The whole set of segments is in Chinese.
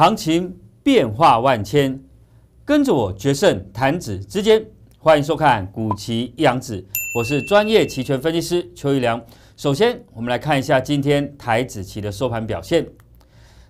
行情变化万千，跟着我决胜弹指之间，欢迎收看古奇一阳指，我是专业期权分析师邱玉良。首先，我们来看一下今天台子期的收盘表现。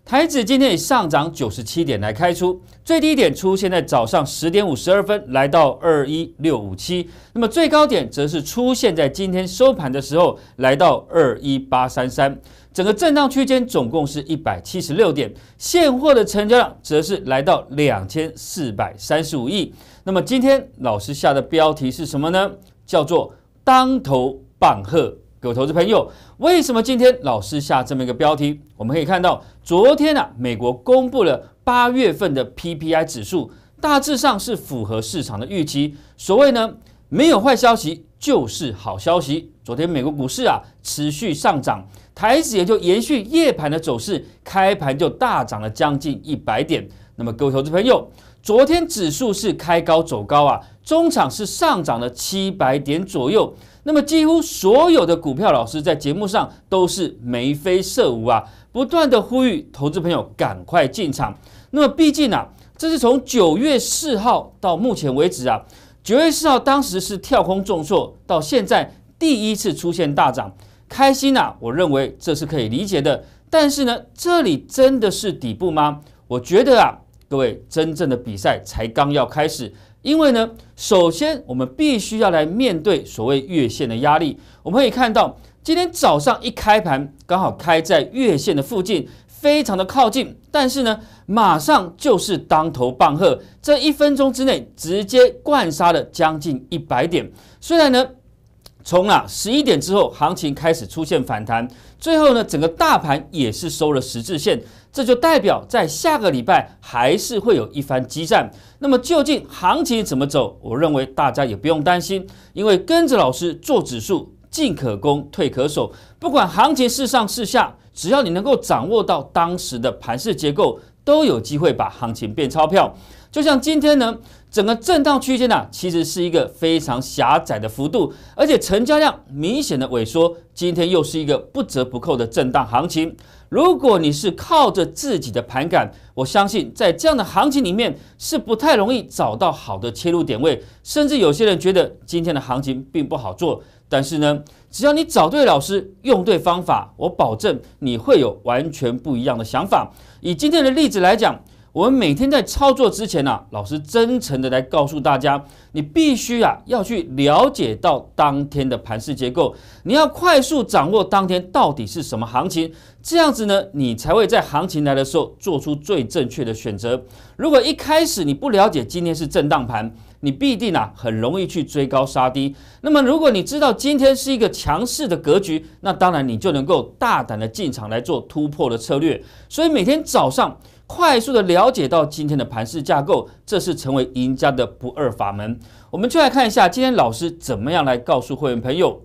台指今天以上涨九十七点来开出，最低点出现在早上十点五十二分，来到二一六五七。那么最高点则是出现在今天收盘的时候，来到二一八三三。整个震荡区间总共是一百七十六点，现货的成交量则是来到两千四百三十五亿。那么今天老师下的标题是什么呢？叫做当头棒喝。各位投资朋友，为什么今天老师下这么一个标题？我们可以看到，昨天呢，美国公布了八月份的 PPI 指数，大致上是符合市场的预期。所谓呢，没有坏消息就是好消息。昨天美国股市啊持续上涨，台指也就延续夜盘的走势，开盘就大涨了将近一百点。那么各位投资朋友，昨天指数是开高走高啊，中场是上涨了七百点左右。那么几乎所有的股票老师在节目上都是眉飞色舞啊，不断的呼吁投资朋友赶快进场。那么毕竟啊，这是从九月四号到目前为止啊，九月四号当时是跳空重挫，到现在第一次出现大涨，开心啊！我认为这是可以理解的。但是呢，这里真的是底部吗？我觉得啊，各位真正的比赛才刚要开始。因为呢，首先我们必须要来面对所谓月线的压力。我们可以看到，今天早上一开盘，刚好开在月线的附近，非常的靠近。但是呢，马上就是当头棒喝，这一分钟之内直接灌杀了将近一百点。虽然呢，从啊十一点之后，行情开始出现反弹，最后呢，整个大盘也是收了十字线。这就代表在下个礼拜还是会有一番激战。那么究竟行情怎么走？我认为大家也不用担心，因为跟着老师做指数，进可攻，退可守。不管行情是上是下，只要你能够掌握到当时的盘势结构，都有机会把行情变钞票。就像今天呢。整个震荡区间呢，其实是一个非常狭窄的幅度，而且成交量明显的萎缩。今天又是一个不折不扣的震荡行情。如果你是靠着自己的盘感，我相信在这样的行情里面是不太容易找到好的切入点位。甚至有些人觉得今天的行情并不好做。但是呢，只要你找对老师，用对方法，我保证你会有完全不一样的想法。以今天的例子来讲。我们每天在操作之前呢，老师真诚的来告诉大家，你必须啊要去了解到当天的盘势结构，你要快速掌握当天到底是什么行情，这样子呢，你才会在行情来的时候做出最正确的选择。如果一开始你不了解今天是震荡盘，你必定啊很容易去追高杀低。那么如果你知道今天是一个强势的格局，那当然你就能够大胆的进场来做突破的策略。所以每天早上。快速的了解到今天的盘市架构，这是成为赢家的不二法门。我们就来看一下，今天老师怎么样来告诉会员朋友，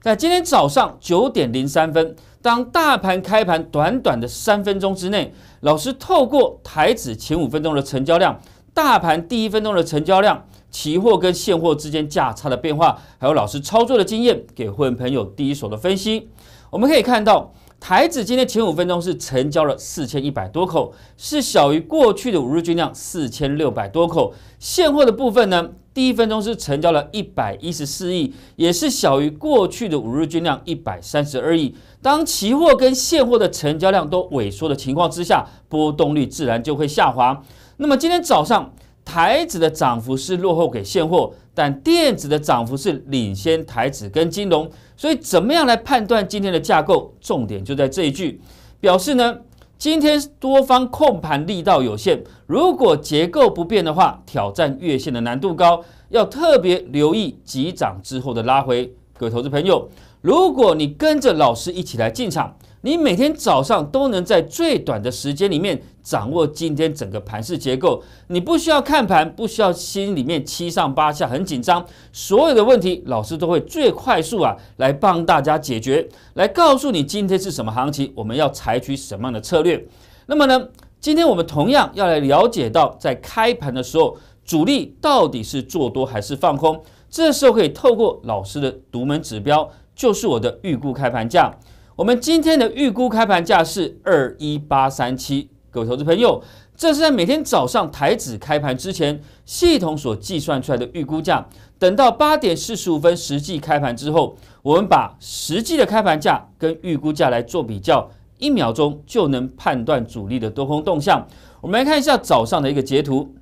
在今天早上九点零三分，当大盘开盘短短的三分钟之内，老师透过台指前五分钟的成交量、大盘第一分钟的成交量、期货跟现货之间价差的变化，还有老师操作的经验，给会员朋友第一手的分析。我们可以看到。台指今天前五分钟是成交了四千一百多口，是小于过去的五日均量四千六百多口。现货的部分呢，第一分钟是成交了一百一十四亿，也是小于过去的五日均量一百三十二亿。当期货跟现货的成交量都萎缩的情况之下，波动率自然就会下滑。那么今天早上。台指的涨幅是落后给现货，但电子的涨幅是领先台指跟金融。所以怎么样来判断今天的架构？重点就在这一句，表示呢，今天多方控盘力道有限。如果结构不变的话，挑战月线的难度高，要特别留意急涨之后的拉回。各位投资朋友，如果你跟着老师一起来进场。你每天早上都能在最短的时间里面掌握今天整个盘市结构，你不需要看盘，不需要心里面七上八下很紧张，所有的问题老师都会最快速啊来帮大家解决，来告诉你今天是什么行情，我们要采取什么样的策略。那么呢，今天我们同样要来了解到在开盘的时候主力到底是做多还是放空，这时候可以透过老师的独门指标，就是我的预估开盘价。我们今天的预估开盘价是二一八三七，各位投资朋友，这是在每天早上台指开盘之前系统所计算出来的预估价。等到八点四十五分实际开盘之后，我们把实际的开盘价跟预估价来做比较，一秒钟就能判断主力的多空动向。我们来看一下早上的一个截图，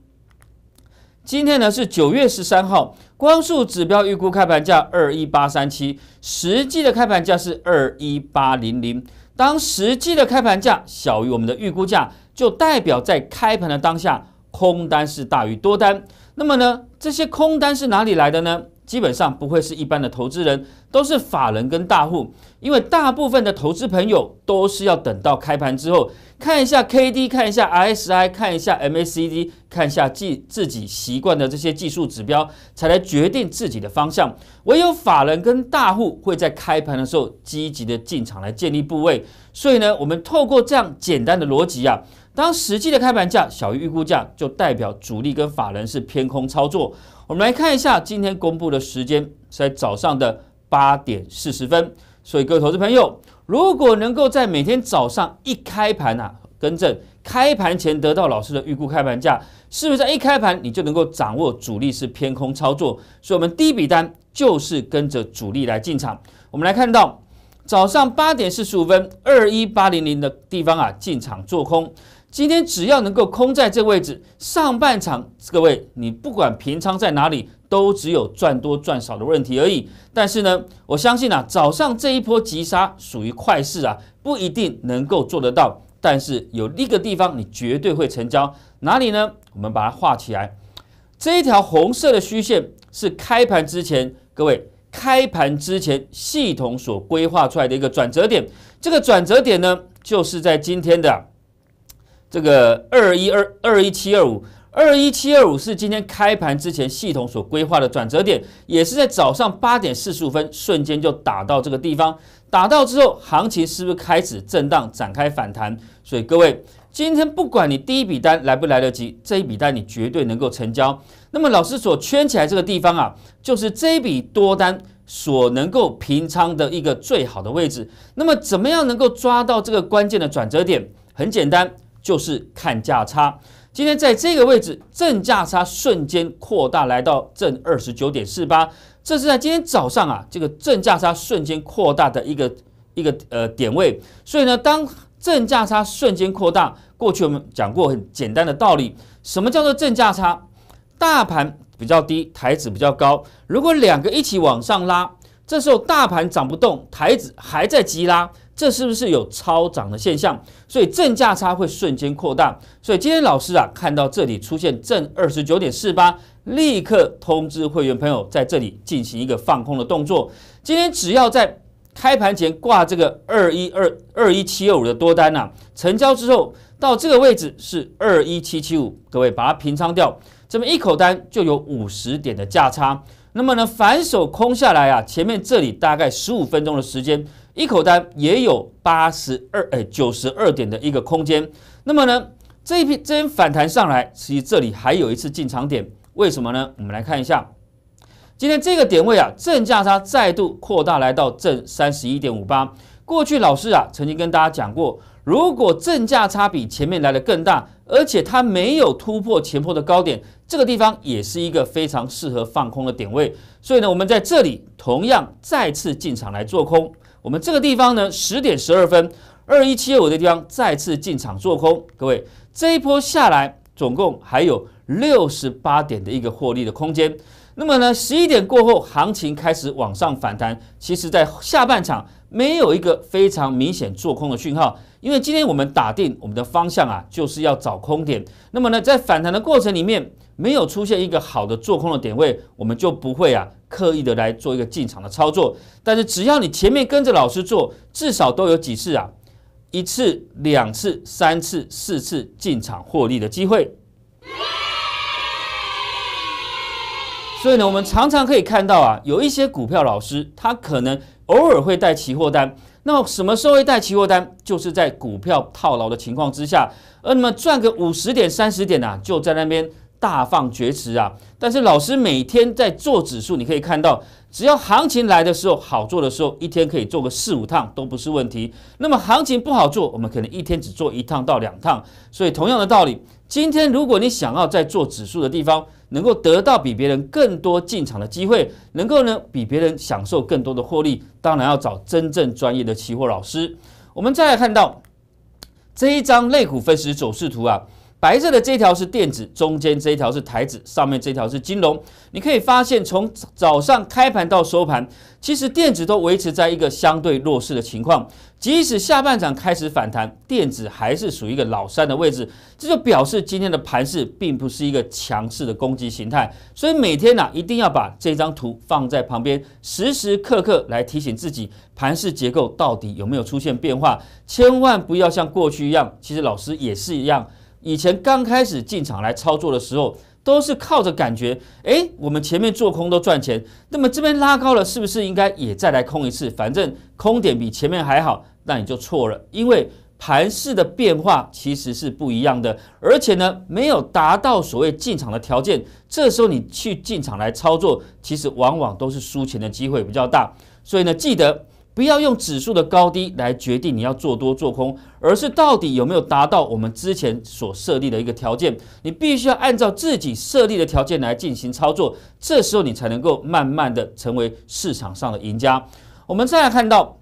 今天呢是九月十三号。光速指标预估开盘价二一八三七，实际的开盘价是二一八零零。当实际的开盘价小于我们的预估价，就代表在开盘的当下，空单是大于多单。那么呢，这些空单是哪里来的呢？基本上不会是一般的投资人，都是法人跟大户，因为大部分的投资朋友都是要等到开盘之后。看一下 K D，看一下 R S I，看一下 M A C D，看一下自自己习惯的这些技术指标，才来决定自己的方向。唯有法人跟大户会在开盘的时候积极的进场来建立部位，所以呢，我们透过这样简单的逻辑啊，当实际的开盘价小于预估价，就代表主力跟法人是偏空操作。我们来看一下今天公布的时间是在早上的八点四十分，所以各位投资朋友。如果能够在每天早上一开盘呐，更正开盘前得到老师的预估开盘价，是不是一开盘你就能够掌握主力是偏空操作？所以，我们第一笔单就是跟着主力来进场。我们来看到早上八点四十五分，二一八零零的地方啊，进场做空。今天只要能够空在这位置，上半场各位，你不管平仓在哪里，都只有赚多赚少的问题而已。但是呢，我相信啊，早上这一波急杀属于快事啊，不一定能够做得到。但是有一个地方你绝对会成交，哪里呢？我们把它画起来，这一条红色的虚线是开盘之前，各位开盘之前系统所规划出来的一个转折点。这个转折点呢，就是在今天的。这个二一二二一七二五二一七二五是今天开盘之前系统所规划的转折点，也是在早上八点四十五分瞬间就打到这个地方，打到之后，行情是不是开始震荡展开反弹？所以各位，今天不管你第一笔单来不来得及，这一笔单你绝对能够成交。那么老师所圈起来这个地方啊，就是这一笔多单所能够平仓的一个最好的位置。那么怎么样能够抓到这个关键的转折点？很简单。就是看价差，今天在这个位置，正价差瞬间扩大，来到正二十九点四八，这是在今天早上啊，这个正价差瞬间扩大的一个一个呃点位。所以呢，当正价差瞬间扩大，过去我们讲过很简单的道理，什么叫做正价差？大盘比较低，台子比较高，如果两个一起往上拉，这时候大盘涨不动，台子还在急拉。这是不是有超涨的现象？所以正价差会瞬间扩大。所以今天老师啊，看到这里出现正二十九点四八，立刻通知会员朋友在这里进行一个放空的动作。今天只要在开盘前挂这个二一二二一七二五的多单呐，成交之后到这个位置是二一七七五，各位把它平仓掉。怎么一口单就有五十点的价差？那么呢，反手空下来啊，前面这里大概十五分钟的时间。一口单也有八十二哎九十二点的一个空间，那么呢这一批这边反弹上来，其实这里还有一次进场点，为什么呢？我们来看一下，今天这个点位啊，正价差再度扩大来到正三十一点五八。过去老师啊曾经跟大家讲过，如果正价差比前面来的更大，而且它没有突破前波的高点，这个地方也是一个非常适合放空的点位。所以呢，我们在这里同样再次进场来做空。我们这个地方呢，十点十二分，二一七五的地方再次进场做空。各位，这一波下来，总共还有六十八点的一个获利的空间。那么呢，十一点过后，行情开始往上反弹。其实，在下半场没有一个非常明显做空的讯号，因为今天我们打定我们的方向啊，就是要找空点。那么呢，在反弹的过程里面，没有出现一个好的做空的点位，我们就不会啊。刻意的来做一个进场的操作，但是只要你前面跟着老师做，至少都有几次啊，一次、两次、三次、四次进场获利的机会。所以呢，我们常常可以看到啊，有一些股票老师他可能偶尔会带期货单，那么什么时候会带期货单？就是在股票套牢的情况之下，而那么赚个五十点、三十点啊，就在那边。大放厥词啊！但是老师每天在做指数，你可以看到，只要行情来的时候好做的时候，一天可以做个四五趟都不是问题。那么行情不好做，我们可能一天只做一趟到两趟。所以同样的道理，今天如果你想要在做指数的地方能够得到比别人更多进场的机会，能够呢比别人享受更多的获利，当然要找真正专业的期货老师。我们再来看到这一张类股分时走势图啊。白色的这条是电子，中间这一条是台子，上面这条是金融。你可以发现，从早上开盘到收盘，其实电子都维持在一个相对弱势的情况。即使下半场开始反弹，电子还是属于一个老三的位置。这就表示今天的盘势并不是一个强势的攻击形态。所以每天呢，一定要把这张图放在旁边，时时刻刻来提醒自己盘势结构到底有没有出现变化。千万不要像过去一样，其实老师也是一样。以前刚开始进场来操作的时候，都是靠着感觉。哎，我们前面做空都赚钱，那么这边拉高了，是不是应该也再来空一次？反正空点比前面还好，那你就错了。因为盘势的变化其实是不一样的，而且呢，没有达到所谓进场的条件，这时候你去进场来操作，其实往往都是输钱的机会比较大。所以呢，记得。不要用指数的高低来决定你要做多做空，而是到底有没有达到我们之前所设立的一个条件。你必须要按照自己设立的条件来进行操作，这时候你才能够慢慢的成为市场上的赢家。我们再来看到，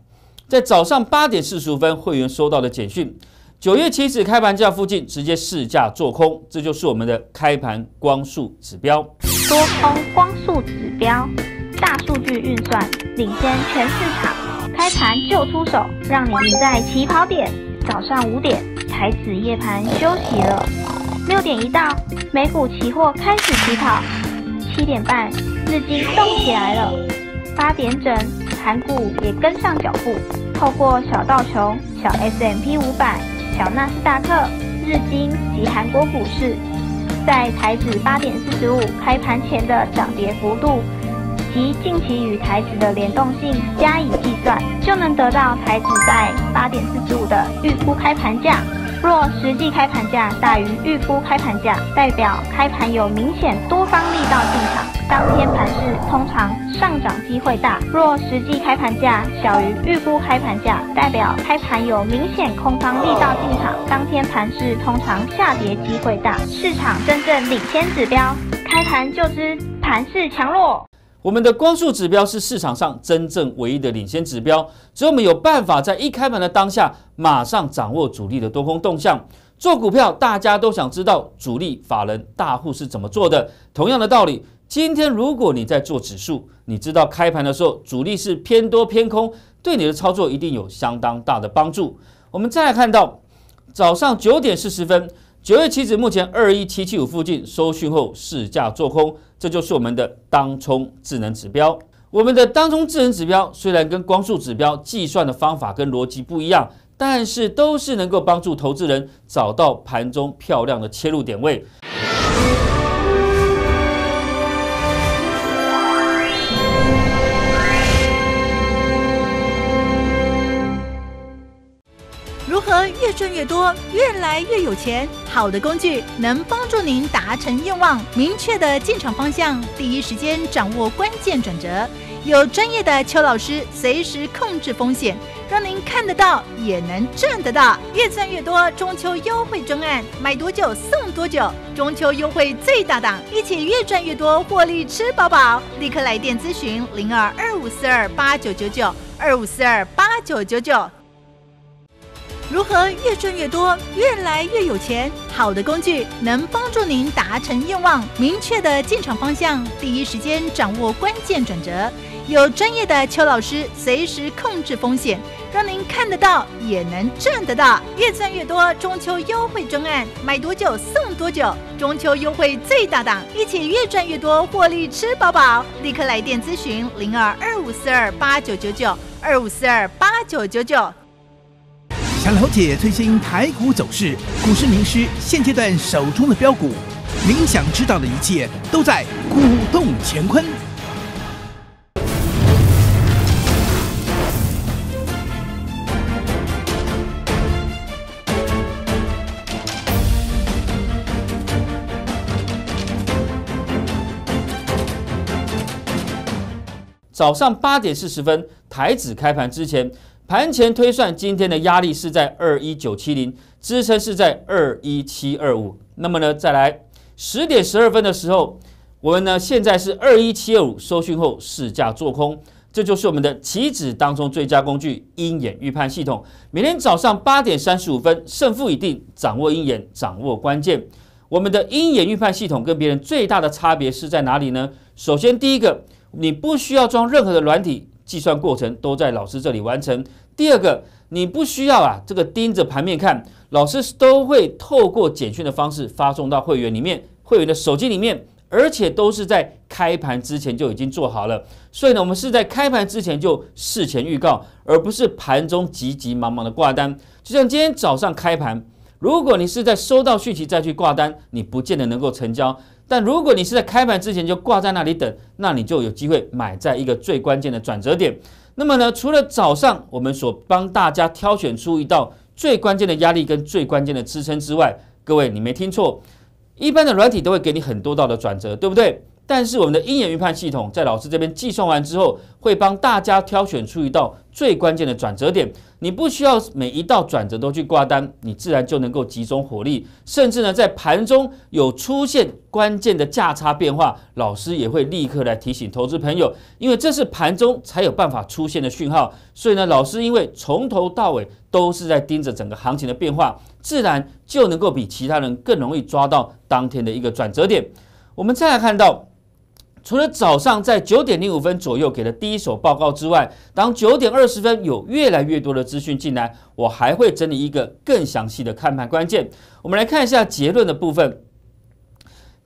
在早上八点四十五分，会员收到的简讯：九月起日开盘价附近直接试价做空，这就是我们的开盘光速指标。多空光速指标，大数据运算领先全市场。开盘就出手，让你赢在起跑点。早上五点，台子夜盘休息了。六点一到，美股期货开始起跑。七点半，日经动起来了。八点整，盘股也跟上脚步。透过小道琼、小 S M P 五百、小纳斯达克、日经及韩国股市，在台子八点四十五开盘前的涨跌幅度。及近期与台指的联动性加以计算，就能得到台指在八点四十五的预估开盘价。若实际开盘价大于预估开盘价，代表开盘有明显多方力道进场，当天盘市通常上涨机会大；若实际开盘价小于预估开盘价，代表开盘有明显空方力道进场，当天盘市通常下跌机会大。市场真正领先指标，开盘就知盘势强弱。我们的光速指标是市场上真正唯一的领先指标，只有我们有办法在一开盘的当下马上掌握主力的多空动向。做股票，大家都想知道主力、法人大户是怎么做的。同样的道理，今天如果你在做指数，你知道开盘的时候主力是偏多偏空，对你的操作一定有相当大的帮助。我们再来看到早上九点四十分，九月期指目前二一七七五附近收讯后市价做空。这就是我们的当冲智能指标。我们的当冲智能指标虽然跟光速指标计算的方法跟逻辑不一样，但是都是能够帮助投资人找到盘中漂亮的切入点位。越赚越多，越来越有钱。好的工具能帮助您达成愿望，明确的进场方向，第一时间掌握关键转折。有专业的邱老师随时控制风险，让您看得到也能赚得到。越赚越多，中秋优惠专案，买多久送多久，中秋优惠最大档，一起越赚越多，获利吃饱饱。立刻来电咨询零二二五四二八九九九二五四二八九九九。如何越赚越多，越来越有钱？好的工具能帮助您达成愿望，明确的进场方向，第一时间掌握关键转折，有专业的邱老师随时控制风险，让您看得到也能赚得到，越赚越多。中秋优惠专案，买多久送多久，中秋优惠最大档，一起越赚越多，获利吃饱饱。立刻来电咨询零二二五四二八九九九二五四二八九九九。想了解最新台股走势，股市名师现阶段手中的标股，您想知道的一切都在《股动乾坤》。早上八点四十分，台指开盘之前。盘前推算，今天的压力是在二一九七零，支撑是在二一七二五。那么呢，再来十点十二分的时候，我们呢现在是二一七二五收讯后，市价做空。这就是我们的棋子当中最佳工具——鹰眼预判系统。每天早上八点三十五分，胜负已定，掌握鹰眼，掌握关键。我们的鹰眼预判系统跟别人最大的差别是在哪里呢？首先，第一个，你不需要装任何的软体。计算过程都在老师这里完成。第二个，你不需要啊，这个盯着盘面看，老师都会透过简讯的方式发送到会员里面，会员的手机里面，而且都是在开盘之前就已经做好了。所以呢，我们是在开盘之前就事前预告，而不是盘中急急忙忙的挂单。就像今天早上开盘，如果你是在收到讯息再去挂单，你不见得能够成交。但如果你是在开盘之前就挂在那里等，那你就有机会买在一个最关键的转折点。那么呢，除了早上我们所帮大家挑选出一道最关键的压力跟最关键的支撑之外，各位你没听错，一般的软体都会给你很多道的转折，对不对？但是我们的鹰眼预判系统在老师这边计算完之后，会帮大家挑选出一道最关键的转折点。你不需要每一道转折都去挂单，你自然就能够集中火力。甚至呢，在盘中有出现关键的价差变化，老师也会立刻来提醒投资朋友，因为这是盘中才有办法出现的讯号。所以呢，老师因为从头到尾都是在盯着整个行情的变化，自然就能够比其他人更容易抓到当天的一个转折点。我们再来看到。除了早上在九点零五分左右给的第一手报告之外，当九点二十分有越来越多的资讯进来，我还会整理一个更详细的看盘关键。我们来看一下结论的部分。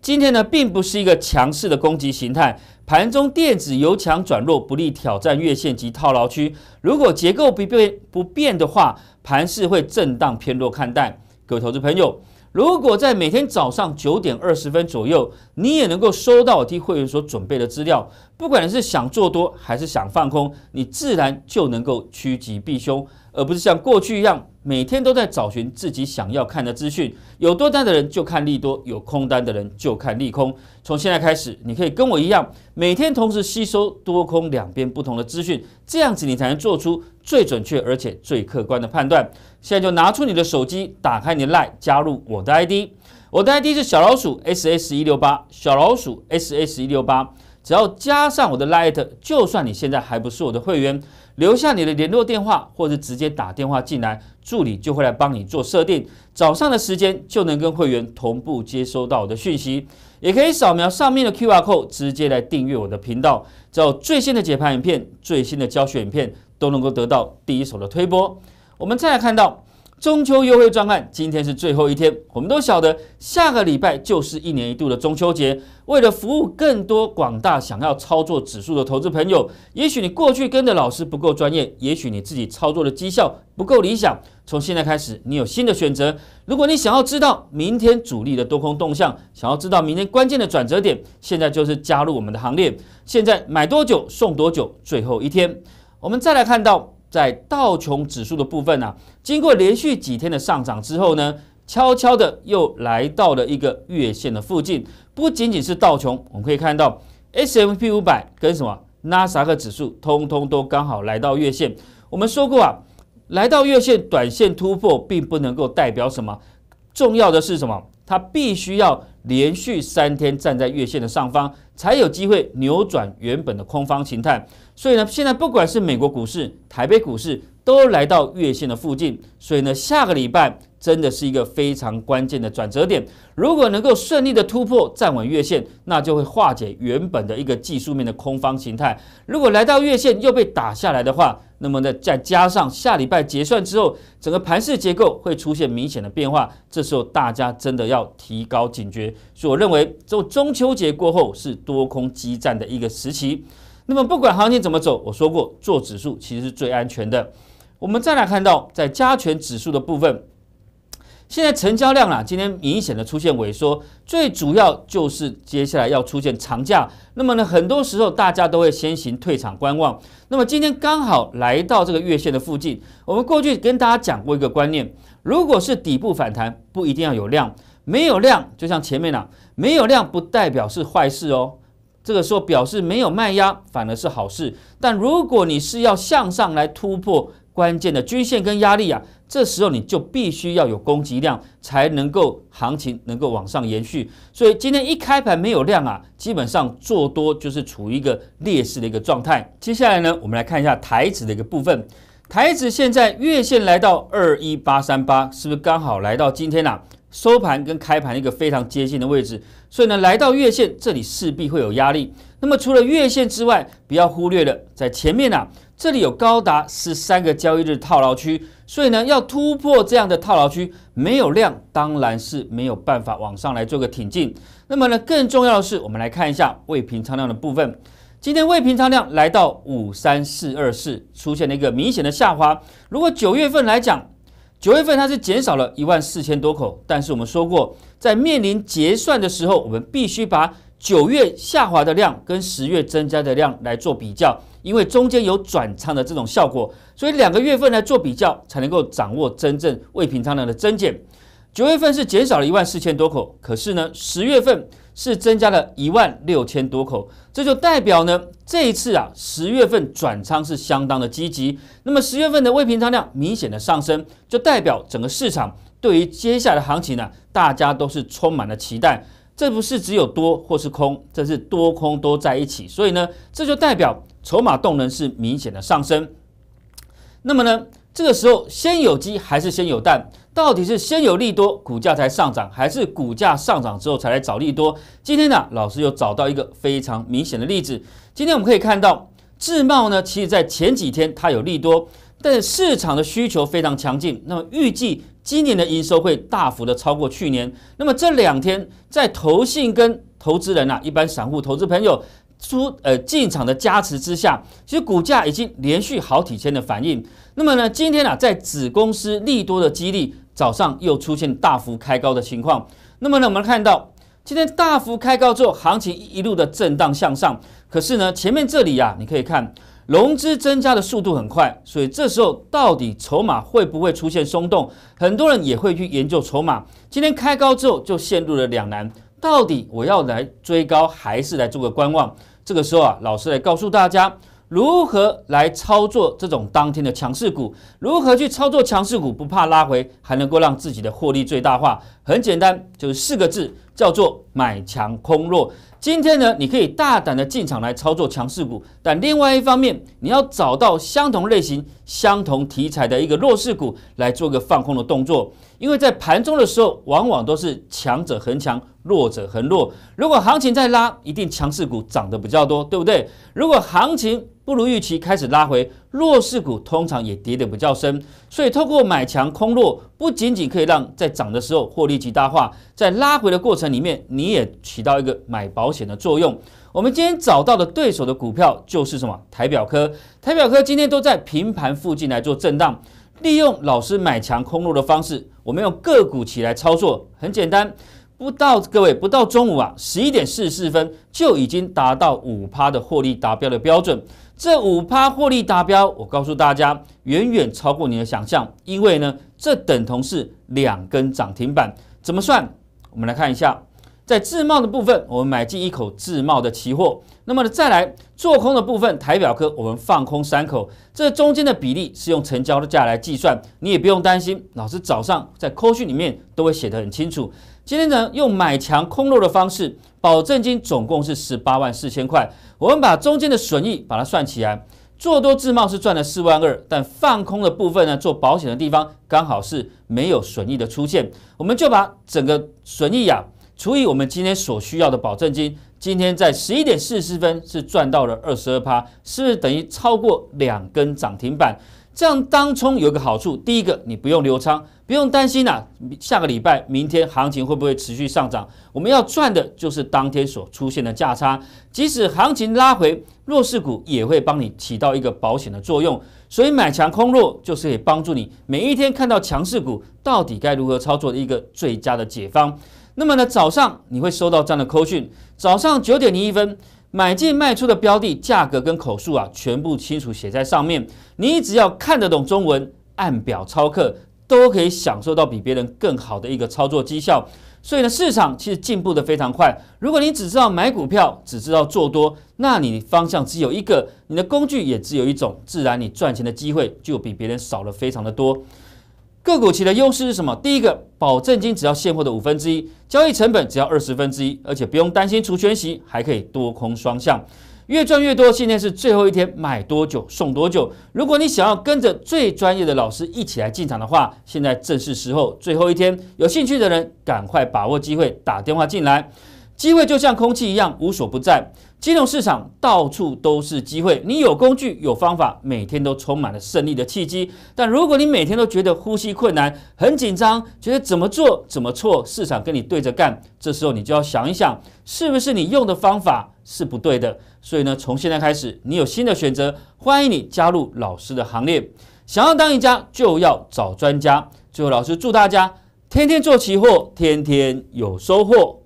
今天呢，并不是一个强势的攻击形态，盘中电子由强转弱，不利挑战月线及套牢区。如果结构不变不变的话，盘势会震荡偏弱，看待。各位投资朋友。如果在每天早上九点二十分左右，你也能够收到我替会员所准备的资料，不管是想做多还是想放空，你自然就能够趋吉避凶。而不是像过去一样，每天都在找寻自己想要看的资讯。有多单的人就看利多，有空单的人就看利空。从现在开始，你可以跟我一样，每天同时吸收多空两边不同的资讯，这样子你才能做出最准确而且最客观的判断。现在就拿出你的手机，打开你的 Line，加入我的 ID。我的 ID 是小老鼠 ss 一六八，小老鼠 ss 一六八。只要加上我的 Light，就算你现在还不是我的会员，留下你的联络电话，或者直接打电话进来，助理就会来帮你做设定，早上的时间就能跟会员同步接收到我的讯息，也可以扫描上面的 QR code，直接来订阅我的频道，只要最新的解盘影片、最新的教学影片，都能够得到第一手的推播。我们再来看到。中秋优惠专案今天是最后一天，我们都晓得下个礼拜就是一年一度的中秋节。为了服务更多广大想要操作指数的投资朋友，也许你过去跟的老师不够专业，也许你自己操作的绩效不够理想。从现在开始，你有新的选择。如果你想要知道明天主力的多空动向，想要知道明天关键的转折点，现在就是加入我们的行列。现在买多久送多久，最后一天。我们再来看到。在道琼指数的部分呢，经过连续几天的上涨之后呢，悄悄的又来到了一个月线的附近。不仅仅是道琼，我们可以看到 S M P 五百跟什么纳斯达克指数，通通都刚好来到月线。我们说过啊，来到月线，短线突破并不能够代表什么，重要的是什么？它必须要连续三天站在月线的上方。才有机会扭转原本的空方形态，所以呢，现在不管是美国股市、台北股市，都来到月线的附近，所以呢，下个礼拜真的是一个非常关键的转折点。如果能够顺利的突破站稳月线，那就会化解原本的一个技术面的空方形态。如果来到月线又被打下来的话，那么呢，再加上下礼拜结算之后，整个盘势结构会出现明显的变化，这时候大家真的要提高警觉。所以我认为，就中秋节过后是。多空激战的一个时期，那么不管行情怎么走，我说过做指数其实是最安全的。我们再来看到在加权指数的部分，现在成交量啊，今天明显的出现萎缩，最主要就是接下来要出现长假，那么呢，很多时候大家都会先行退场观望。那么今天刚好来到这个月线的附近，我们过去跟大家讲过一个观念，如果是底部反弹，不一定要有量。没有量，就像前面啊，没有量不代表是坏事哦。这个时候表示没有卖压，反而是好事。但如果你是要向上来突破关键的均线跟压力啊，这时候你就必须要有供给量，才能够行情能够往上延续。所以今天一开盘没有量啊，基本上做多就是处于一个劣势的一个状态。接下来呢，我们来看一下台指的一个部分。台指现在月线来到二一八三八，是不是刚好来到今天啊？收盘跟开盘一个非常接近的位置，所以呢，来到月线这里势必会有压力。那么除了月线之外，不要忽略了在前面啊，这里有高达十三个交易日套牢区，所以呢，要突破这样的套牢区，没有量当然是没有办法往上来做个挺进。那么呢，更重要的是，我们来看一下未平仓量的部分。今天未平仓量来到五三四二四，出现了一个明显的下滑。如果九月份来讲，九月份它是减少了一万四千多口，但是我们说过，在面临结算的时候，我们必须把九月下滑的量跟十月增加的量来做比较，因为中间有转仓的这种效果，所以两个月份来做比较，才能够掌握真正未平仓量的增减。九月份是减少了一万四千多口，可是呢，十月份。是增加了一万六千多口，这就代表呢，这一次啊，十月份转仓是相当的积极。那么十月份的未平仓量明显的上升，就代表整个市场对于接下来的行情呢，大家都是充满了期待。这不是只有多或是空，这是多空都在一起。所以呢，这就代表筹码动能是明显的上升。那么呢，这个时候先有鸡还是先有蛋？到底是先有利多，股价才上涨，还是股价上涨之后才来找利多？今天呢，老师又找到一个非常明显的例子。今天我们可以看到，自贸呢，其实在前几天它有利多，但市场的需求非常强劲。那么预计今年的营收会大幅的超过去年。那么这两天在投信跟投资人啊，一般散户投资朋友出呃进场的加持之下，其实股价已经连续好几天的反应。那么呢，今天啊，在子公司利多的激励。早上又出现大幅开高的情况，那么呢，我们看到今天大幅开高之后，行情一路的震荡向上。可是呢，前面这里呀，你可以看融资增加的速度很快，所以这时候到底筹码会不会出现松动？很多人也会去研究筹码。今天开高之后就陷入了两难，到底我要来追高还是来做个观望？这个时候啊，老师来告诉大家。如何来操作这种当天的强势股？如何去操作强势股，不怕拉回，还能够让自己的获利最大化？很简单，就是四个字，叫做“买强空弱”。今天呢，你可以大胆的进场来操作强势股，但另外一方面，你要找到相同类型、相同题材的一个弱势股来做个放空的动作。因为在盘中的时候，往往都是强者恒强，弱者恒弱。如果行情在拉，一定强势股涨得比较多，对不对？如果行情不如预期开始拉回，弱势股通常也跌得比较深，所以透过买强空弱，不仅仅可以让在涨的时候获利极大化，在拉回的过程里面，你也起到一个买保险的作用。我们今天找到的对手的股票就是什么台表科，台表科今天都在平盘附近来做震荡，利用老师买强空弱的方式，我们用个股起来操作，很简单。不到各位不到中午啊，十一点四十四分就已经达到五趴的获利达标的标准。这五趴获利达标，我告诉大家，远远超过你的想象。因为呢，这等同是两根涨停板。怎么算？我们来看一下，在自贸的部分，我们买进一口自贸的期货。那么呢，再来做空的部分，台表科我们放空三口。这中间的比例是用成交的价来计算，你也不用担心，老师早上在扣讯里面都会写得很清楚。今天呢，用买强空弱的方式，保证金总共是十八万四千块。我们把中间的损益把它算起来，做多自贸是赚了四万二，但放空的部分呢，做保险的地方刚好是没有损益的出现。我们就把整个损益呀除以我们今天所需要的保证金，今天在十一点四十分是赚到了二十二趴，是不是等于超过两根涨停板？这样当冲有一个好处，第一个你不用留仓。不用担心啦，下个礼拜明天行情会不会持续上涨？我们要赚的就是当天所出现的价差，即使行情拉回，弱势股也会帮你起到一个保险的作用。所以买强空弱就是可以帮助你每一天看到强势股到底该如何操作的一个最佳的解方。那么呢，早上你会收到这样的扣讯，早上九点零一分买进卖出的标的价格跟口述啊，全部清楚写在上面，你只要看得懂中文，按表操课。都可以享受到比别人更好的一个操作绩效，所以呢，市场其实进步的非常快。如果你只知道买股票，只知道做多，那你方向只有一个，你的工具也只有一种，自然你赚钱的机会就比别人少了非常的多。个股期的优势是什么？第一个，保证金只要现货的五分之一，交易成本只要二十分之一，而且不用担心除权息，还可以多空双向。越赚越多，现在是最后一天，买多久送多久。如果你想要跟着最专业的老师一起来进场的话，现在正是时候，最后一天，有兴趣的人赶快把握机会，打电话进来。机会就像空气一样无所不在，金融市场到处都是机会。你有工具，有方法，每天都充满了胜利的契机。但如果你每天都觉得呼吸困难，很紧张，觉得怎么做怎么错，市场跟你对着干，这时候你就要想一想，是不是你用的方法是不对的？所以呢，从现在开始，你有新的选择，欢迎你加入老师的行列。想要当赢家，就要找专家。最后，老师祝大家天天做期货，天天有收获。